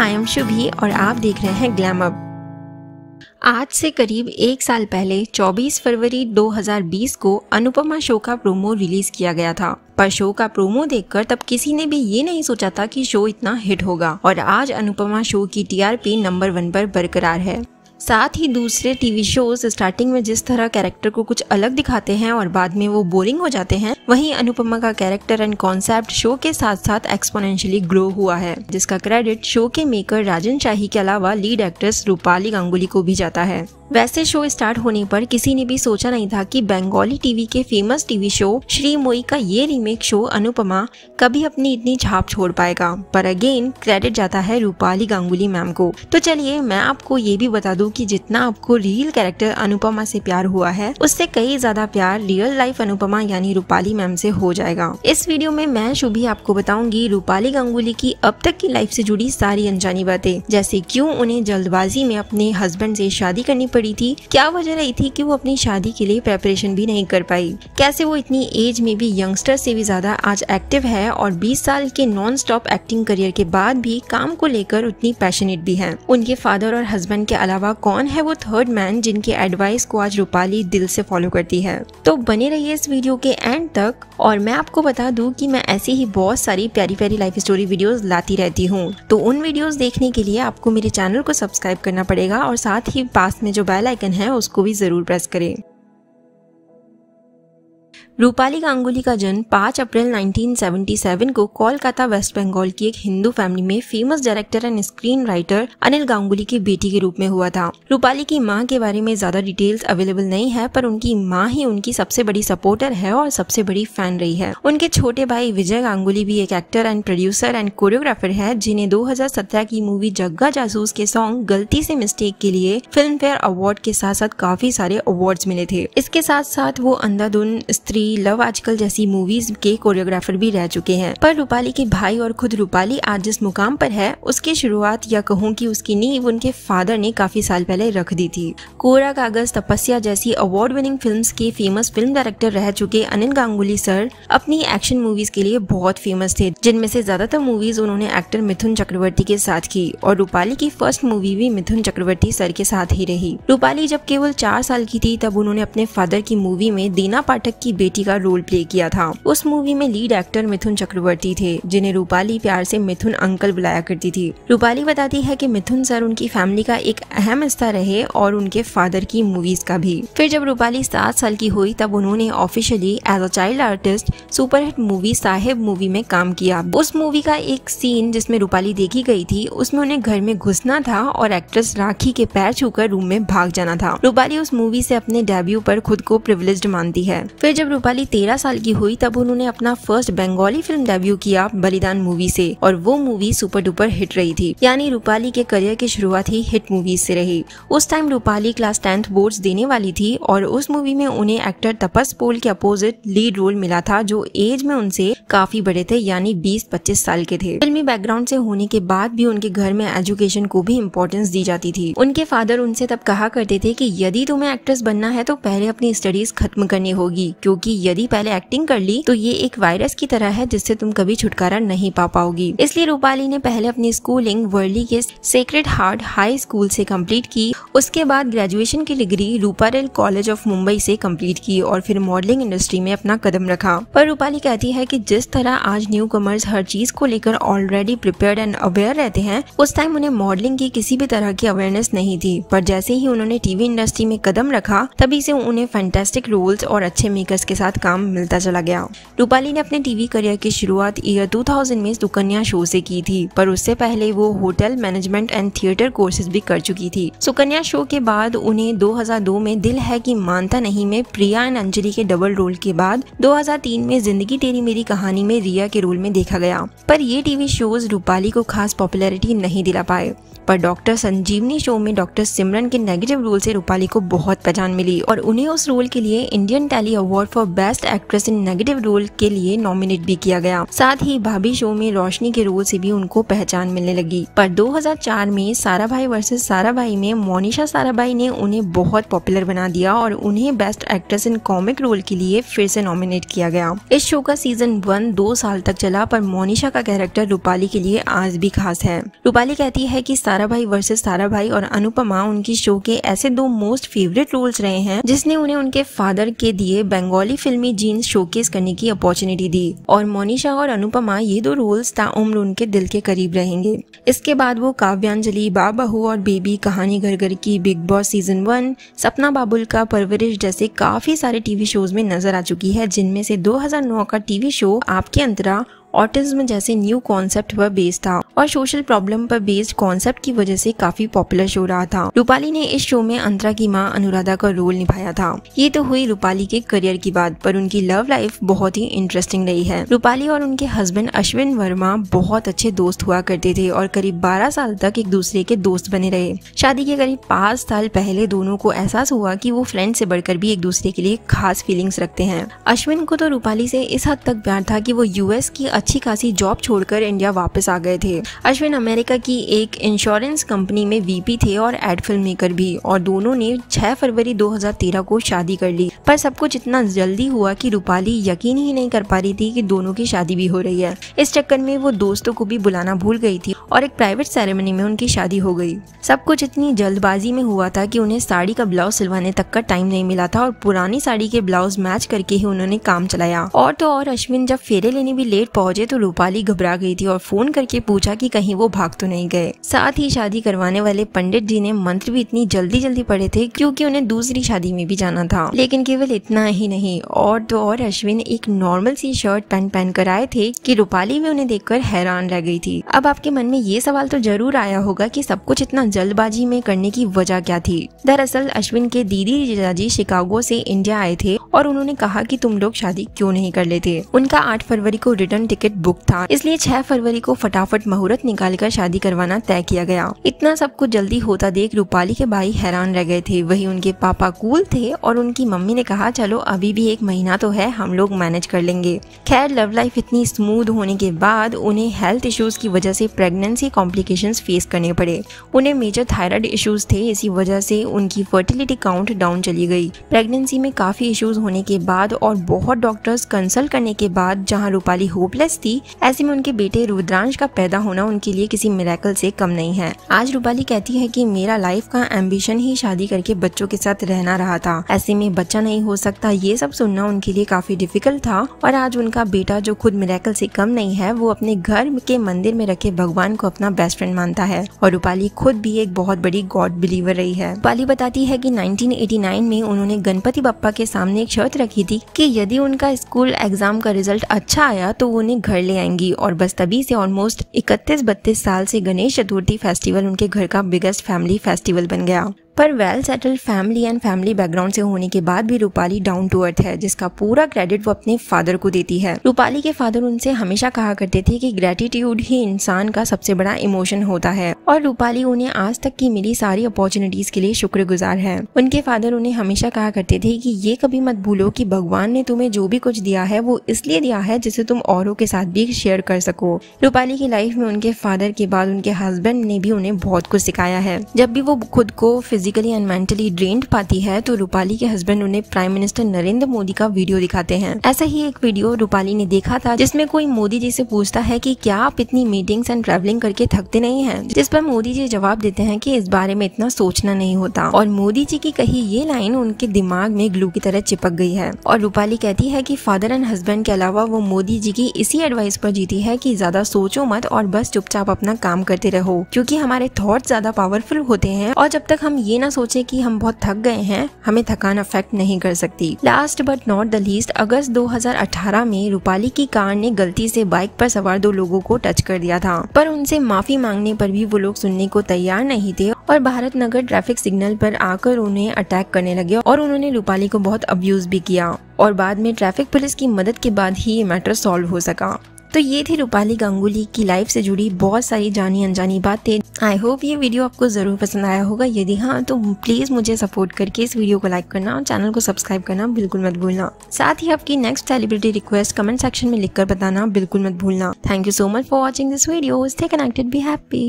I am शुभी और आप देख रहे हैं ग्लैम अप आज से करीब एक साल पहले 24 फरवरी 2020 को अनुपमा शो का प्रोमो रिलीज किया गया था पर शो का प्रोमो देखकर तब किसी ने भी ये नहीं सोचा था कि शो इतना हिट होगा और आज अनुपमा शो की टीआरपी नंबर वन पर बरकरार है साथ ही दूसरे टीवी शोज स्टार्टिंग में जिस तरह कैरेक्टर को कुछ अलग दिखाते हैं और बाद में वो बोरिंग हो जाते हैं वहीं अनुपमा का कैरेक्टर एंड कॉन्सेप्ट शो के साथ साथ एक्सपोनेंशियली ग्रो हुआ है जिसका क्रेडिट शो के मेकर राजन शाही के अलावा लीड एक्ट्रेस रूपाली गांगुली को भी जाता है वैसे शो स्टार्ट होने पर किसी ने भी सोचा नहीं था कि बंगाली टीवी के famous TV show Sreemoyee का ये रीमेक शो अनुपमा कभी अपनी इतनी छाप छोड़ पाएगा पर अगेन क्रेडिट जाता है रूपाली गांगुली मैम को तो चलिए मैं आपको ये भी बता दूं कि जितना आपको रियल कैरेक्टर अनुपमा से प्यार हुआ है उससे कई ज्यादा प्यार रियल लाइफ अनुपमा यानी रूपाली मैम से हो जाएगा इस वीडियो में मैं शुभी आपको बताऊंगी रूपाली गांगुली की अब तक की लाइफ से जुड़ी सारी अनजानी बातें जैसे क्यूँ उन्हें जल्दबाजी में अपने हस्बैंड से शादी करनी पड़ी थी क्या वजह रही थी कि वो अपनी शादी के लिए प्रेपरेशन भी नहीं कर पाई कैसे वो इतनी एज में भी यंगस्टर से भी ज्यादा आज एक्टिव है और 20 साल के नॉन स्टॉप एक्टिंग करियर के बाद भी काम को लेकर उतनी पैशनेट भी है उनके फादर और हस्बैंड के अलावा कौन है वो थर्ड मैन जिनके एडवाइस को आज रूपाली दिल से फॉलो करती है तो बने रहिए इस वीडियो के एंड तक और मैं आपको बता दूं कि मैं ऐसी ही बहुत सारी प्यारी प्यारी लाइफ स्टोरी वीडियोस लाती रहती हूँ तो उन वीडियोस देखने के लिए आपको मेरे चैनल को सब्सक्राइब करना पड़ेगा और साथ ही पास में जो बेल आइकन है उसको भी ज़रूर प्रेस करें रूपाली गांगुली का जन्म 5 अप्रैल 1977 को कोलकाता वेस्ट बंगाल की एक हिंदू फैमिली में famous director and screen writer Anil Ganguly की बेटी के रूप में हुआ था रूपाली की मां के बारे में ज्यादा डिटेल्स अवेलेबल नहीं है पर उनकी मां ही उनकी सबसे बड़ी सपोर्टर है और सबसे बड़ी फैन रही है उनके छोटे भाई विजय गांगुली भी एक actor and producer and choreographer है जिन्हें दो की मूवी जग्गा जासूस के सॉन्ग गलती से मिस्टेक के लिए फिल्म फेयर अवार्ड के साथ साथ काफी सारे अवार्ड मिले थे इसके साथ साथ वो अंधाधुन स्त्री की लव आजकल जैसी मूवीज के कोरियोग्राफर भी रह चुके हैं पर रूपाली के भाई और खुद रूपाली आज जिस मुकाम पर है उसकी शुरुआत या कहूँ की उसकी नींव उनके फादर ने काफी साल पहले रख दी थी कोरा कागज तपस्या जैसी अवार्ड विनिंग फिल्म के फेमस फिल्म डायरेक्टर रह चुके अनिल गांगुली सर अपनी एक्शन मूवीज के लिए बहुत फेमस थे जिनमें से ज्यादातर मूवीज उन्होंने एक्टर मिथुन चक्रवर्ती के साथ की और रूपाली की फर्स्ट मूवी भी मिथुन चक्रवर्ती सर के साथ ही रही रूपाली जब केवल चार साल की थी तब उन्होंने अपने फादर की मूवी में दीना पाठक की बेटी बेटी का रोल प्ले किया था उस मूवी में लीड एक्टर मिथुन चक्रवर्ती थे जिन्हें रूपाली प्यार से मिथुन अंकल बुलाया करती थी रूपाली बताती है की मिथुन सर उनकी फैमिली का एक अहम हिस्सा रहे और उनके फादर की मूवीज का भी फिर जब रूपाली सात साल की हुई तब उन्होंने officially as a child artist superhit movie Saheb movie में काम किया उस मूवी का एक सीन जिसमें रूपाली देखी गई थी उसमें उन्हें घर में घुसना था और एक्ट्रेस राखी के पैर छूकर रूम में भाग जाना था रूपाली उस मूवी से अपने डेब्यू पर खुद को प्रिविलेज मानती है फिर जब रूपाली तेरह साल की हुई तब उन्होंने अपना फर्स्ट बंगाली फिल्म डेब्यू किया बलिदान मूवी से और वो मूवी सुपर डुपर हिट रही थी यानी रूपाली के करियर की शुरुआत ही हिट मूवीज से रही उस time Rupali class tenth board देने वाली थी और उस मूवी में उन्हें एक्टर तपस पोल के अपोजिट लीड रोल मिला था जो एज में उनसे काफी बड़े थे यानी बीस पच्चीस साल के थे फिल्मी बैकग्राउंड से होने के बाद भी उनके घर में एजुकेशन को भी इम्पोर्टेंस दी जाती थी उनके फादर उनसे तब कहा करते थे की यदि तुम्हें एक्ट्रेस बनना है तो पहले अपनी स्टडीज खत्म करनी होगी क्योंकि यदि पहले एक्टिंग कर ली तो ये एक वायरस की तरह है जिससे तुम कभी छुटकारा नहीं पा पाओगी इसलिए रूपाली ने पहले अपनी स्कूलिंग वर्ली के सेक्रेड हार्ट हाई स्कूल से कंप्लीट की उसके बाद ग्रेजुएशन की degree Ruparel college of Mumbai से कंप्लीट की और फिर मॉडलिंग इंडस्ट्री में अपना कदम रखा पर रूपाली कहती है की जिस तरह आज न्यू कमर्स हर चीज को लेकर ऑलरेडी प्रिपेयर एंड अवेयर रहते हैं उस टाइम उन्हें मॉडलिंग की किसी भी तरह की अवेयरनेस नहीं थी पर जैसे ही उन्होंने टीवी इंडस्ट्री में कदम रखा तभी से उन्हें फैंटेस्टिक रोल्स और अच्छे मेकर्स के साथ साथ काम मिलता चला गया रूपाली ने अपने टीवी करियर की शुरुआत ईयर 2000 में सुकन्या शो से की थी पर उससे पहले वो hotel management and theatre courses भी कर चुकी थी सुकन्या शो के बाद उन्हें 2002 में दिल है कि मानता नहीं में प्रिया एंड अंजलि के डबल रोल के बाद 2003 में जिंदगी तेरी मेरी कहानी में रिया के रोल में देखा गया पर ये टीवी शोज रूपाली को खास पॉपुलरिटी नहीं दिला पाए पर डॉक्टर संजीवनी शो में डॉक्टर सिमरन के नेगेटिव रोल से रूपाली को बहुत पहचान मिली और उन्हें उस रोल के लिए Indian Telly award for best actress in negative role के लिए नॉमिनेट भी किया गया साथ ही भाभी शो में रोशनी के रोल से भी उनको पहचान मिलने लगी पर 2004 में सारा भाई वर्सेज सारा भाई में मोनिशा सारा भाई ने उन्हें बहुत पॉपुलर बना दिया और उन्हें best actress in comic role के लिए फिर से नॉमिनेट किया गया इस शो का सीजन वन दो साल तक चला पर मोनिशा का कैरेक्टर रूपाली के लिए आज भी खास है रूपाली कहती है की सारा भाई वर्सेज सारा भाई और अनुपमा उनकी शो के ऐसे दो मोस्ट फेवरेट रोल्स रहे हैं जिसने उन्हें उनके फादर के दिए बंगाली कई फिल्मी जीन्स शोकेस करने की अपॉर्चुनिटी दी और मोनिशा और अनुपमा ये दो रोल्स उम्र उनके दिल के करीब रहेंगे इसके बाद वो काव्यांजलि बाबहू और बेबी कहानी घर घर की बिग बॉस सीजन वन सपना बाबुल का परवरिश जैसे काफी सारे टीवी शोज में नजर आ चुकी है जिनमें से 2009 का टीवी शो आपके अंतरा ऑटिज्म जैसे न्यू कॉन्सेप्ट पर बेस्ड था और सोशल प्रॉब्लम पर बेस्ड कॉन्सेप्ट की वजह से काफी पॉपुलर शो रहा था रूपाली ने इस शो में अंतरा की माँ अनुराधा का रोल निभाया था ये तो हुई रूपाली के करियर की बात पर उनकी लव लाइफ बहुत ही इंटरेस्टिंग रही है रूपाली और उनके हस्बैंड अश्विन वर्मा बहुत अच्छे दोस्त हुआ करते थे और करीब बारह साल तक एक दूसरे के दोस्त बने रहे शादी के करीब पाँच साल पहले दोनों को एहसास हुआ की वो फ्रेंड से बढ़कर भी एक दूसरे के लिए खास फीलिंग्स रखते हैं अश्विन को तो रूपाली से इस हद तक प्यार था कि वो यूएस की अच्छी खासी जॉब छोड़कर इंडिया वापस आ गए थे अश्विन अमेरिका की एक इंश्योरेंस कंपनी में वीपी थे और एड फिल्म मेकर भी और दोनों ने 6 फरवरी 2013 को शादी कर ली पर सब कुछ इतना जल्दी हुआ कि रूपाली यकीन ही नहीं कर पा रही थी कि दोनों की शादी भी हो रही है इस चक्कर में वो दोस्तों को भी बुलाना भूल गई थी और एक प्राइवेट सेरेमनी में उनकी शादी हो गई सब कुछ इतनी जल्दबाजी में हुआ था कि उन्हें साड़ी का ब्लाउज सिलवाने तक का टाइम नहीं मिला था और पुरानी साड़ी के ब्लाउज मैच करके ही उन्होंने काम चलाया और तो और अश्विन जब फेरे लेने भी लेट पहुंच पहुंचे तो रूपाली घबरा गई थी और फोन करके पूछा कि कहीं वो भाग तो नहीं गए साथ ही शादी करवाने वाले पंडित जी ने मंत्र भी इतनी जल्दी जल्दी पढ़े थे क्योंकि उन्हें दूसरी शादी में भी जाना था लेकिन केवल इतना ही नहीं और तो और अश्विन एक नॉर्मल सी शर्ट पैंट पहन कर आए थे कि रूपाली भी उन्हें देखकर हैरान रह गई थी अब आपके मन में ये सवाल तो जरूर आया होगा कि सब कुछ इतना जल्दबाजी में करने की वजह क्या थी दरअसल अश्विन के दीदी जीजाजी शिकागो से इंडिया आए थे और उन्होंने कहा कि तुम लोग शादी क्यों नहीं कर लेते उनका आठ फरवरी को रिटर्न टिकट बुक था इसलिए छह फरवरी को फटाफट मुहूर्त निकालकर शादी करवाना तय किया गया इतना सब कुछ जल्दी होता देख रूपाली के भाई हैरान रह गए थे वही उनके पापा कूल थे और उनकी मम्मी ने कहा चलो अभी भी एक महीना तो है हम लोग मैनेज कर लेंगे खैर लव लाइफ इतनी स्मूथ होने के बाद उन्हें हेल्थ इश्यूज की वजह से प्रेगनेंसी कॉम्प्लिकेशन फेस करने पड़े उन्हें मेजर थायराइड इश्यूज थे इसी वजह से उनकी फर्टिलिटी काउंट डाउन चली गई प्रेगनेंसी में काफी इश्यूज होने के बाद और बहुत डॉक्टर्स कंसल्ट करने के बाद जहां रूपाली होपलेस थी ऐसे में उनके बेटे रुद्रांश का पैदा होना उनके लिए किसी मेरेकल से कम नहीं है आज रूपाली कहती है कि मेरा लाइफ का एम्बिशन ही शादी करके बच्चों के साथ रहना रहा था ऐसे में बच्चा नहीं हो सकता ये सब सुनना उनके लिए काफी डिफिकल्ट था और आज उनका बेटा जो खुद मेरेकल से कम नहीं है वो अपने घर के मंदिर में रखे भगवान को अपना बेस्ट फ्रेंड मानता है और रूपाली खुद भी एक बहुत बड़ी गॉड बिलीवर रही है रूपाली बताती है की नाइनटीन में उन्होंने गणपति बप्पा के सामने एक शर्त रखी थी कि यदि उनका स्कूल एग्जाम का रिजल्ट अच्छा आया तो वो उन्हें घर ले आएंगी और बस तभी से ऑलमोस्ट इकतीस बत्तीस साल से गणेश चतुर्थी फेस्टिवल उनके घर का बिगेस्ट फैमिली फेस्टिवल बन गया पर well settled family and family background से होने के बाद भी रूपाली डाउन टू अर्थ है जिसका पूरा क्रेडिट वो अपने फादर को देती है रूपाली के फादर उनसे हमेशा कहा करते थे कि ग्रेटिट्यूड ही इंसान का सबसे बड़ा इमोशन होता है और रूपाली उन्हें आज तक की मिली सारी अपॉर्चुनिटीज के लिए शुक्रगुजार है उनके फादर उन्हें हमेशा कहा करते थे कि ये कभी मत भूलो कि भगवान ने तुम्हें जो भी कुछ दिया है वो इसलिए दिया है जिसे तुम औरों के साथ भी शेयर कर सको रूपाली की लाइफ में उनके फादर के बाद उनके हस्बैंड ने भी उन्हें बहुत कुछ सिखाया है जब भी वो खुद को physic physically and mentally drained पाती है तो रूपाली के हस्बैंड उन्हें प्राइम मिनिस्टर नरेंद्र मोदी का वीडियो दिखाते हैं ऐसा ही एक वीडियो रूपाली ने देखा था जिसमें कोई मोदी जी से पूछता है कि क्या आप इतनी मीटिंग्स एंड ट्रेवलिंग करके थकते नहीं हैं जिस पर मोदी जी जवाब देते हैं कि इस बारे में इतना सोचना नहीं होता और मोदी जी की कही ये लाइन उनके दिमाग में ग्लू की तरह चिपक गई है और रूपाली कहती है कि फादर एंड हस्बैंड के अलावा वो मोदी जी की इसी एडवाइस पर जीती है कि ज्यादा सोचो मत और बस चुपचाप अपना काम करते रहो क्योंकि हमारे थॉट ज्यादा पावरफुल होते हैं और जब तक हम ये ना सोचे कि हम बहुत थक गए हैं हमें थकान अफेक्ट नहीं कर सकती last but not the least अगस्त 2018 में रूपाली की कार ने गलती से बाइक पर सवार दो लोगों को टच कर दिया था पर उनसे माफी मांगने पर भी वो लोग सुनने को तैयार नहीं थे और भारत नगर ट्रैफिक सिग्नल पर आकर उन्हें अटैक करने लगे और उन्होंने रूपाली को बहुत अब्यूज भी किया और बाद में ट्रैफिक पुलिस की मदद के बाद ही ये मैटर सॉल्व हो सका तो ये थी रूपाली गांगुली की लाइफ से जुड़ी बहुत सारी जानी अनजानी बातें आई होप ये वीडियो आपको ज़रूर पसंद आया होगा यदि हाँ तो प्लीज़ मुझे सपोर्ट करके इस वीडियो को लाइक करना और चैनल को सब्सक्राइब करना बिल्कुल मत भूलना साथ ही आपकी next celebrity request comment section में लिखकर बताना बिल्कुल मत भूलना thank you so much for watching this video stay connected be happy